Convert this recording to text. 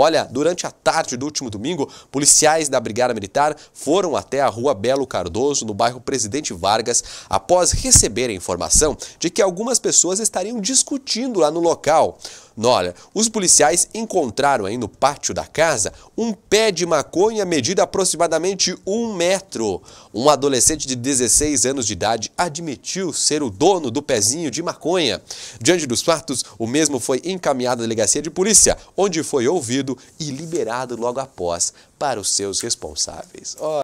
Olha, durante a tarde do último domingo, policiais da Brigada Militar foram até a rua Belo Cardoso, no bairro Presidente Vargas, após receber a informação de que algumas pessoas estariam discutindo lá no local. Olha, os policiais encontraram aí no pátio da casa um pé de maconha medido aproximadamente um metro. Um adolescente de 16 anos de idade admitiu ser o dono do pezinho de maconha. Diante dos fatos, o mesmo foi encaminhado à delegacia de polícia, onde foi ouvido e liberado logo após para os seus responsáveis.